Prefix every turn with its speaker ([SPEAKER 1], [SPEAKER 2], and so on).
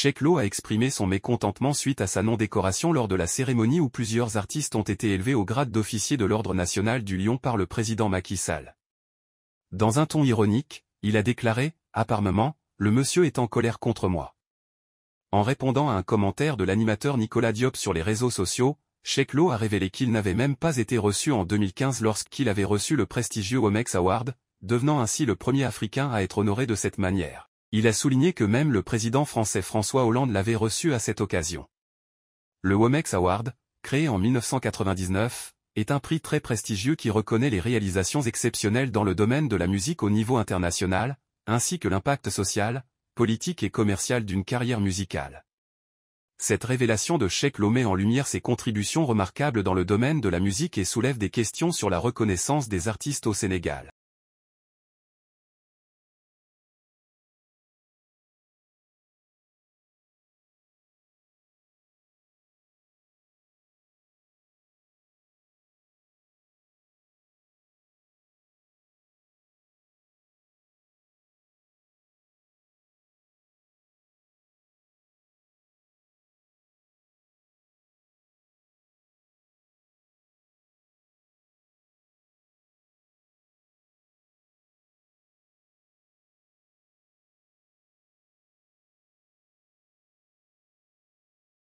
[SPEAKER 1] Sheklo a exprimé son mécontentement suite à sa non-décoration lors de la cérémonie où plusieurs artistes ont été élevés au grade d'officier de l'Ordre national du Lion par le président Macky Sall. Dans un ton ironique, il a déclaré, à moment, le monsieur est en colère contre moi. En répondant à un commentaire de l'animateur Nicolas Diop sur les réseaux sociaux, Sheklo a révélé qu'il n'avait même pas été reçu en 2015 lorsqu'il avait reçu le prestigieux Omex Award, devenant ainsi le premier Africain à être honoré de cette manière. Il a souligné que même le président français François Hollande l'avait reçu à cette occasion. Le Womex Award, créé en 1999, est un prix très prestigieux qui reconnaît les réalisations exceptionnelles dans le domaine de la musique au niveau international, ainsi que l'impact social, politique et commercial d'une carrière musicale. Cette révélation de Cheikh Lomé en lumière ses contributions remarquables dans le domaine de la musique et soulève des questions sur la reconnaissance des artistes au Sénégal.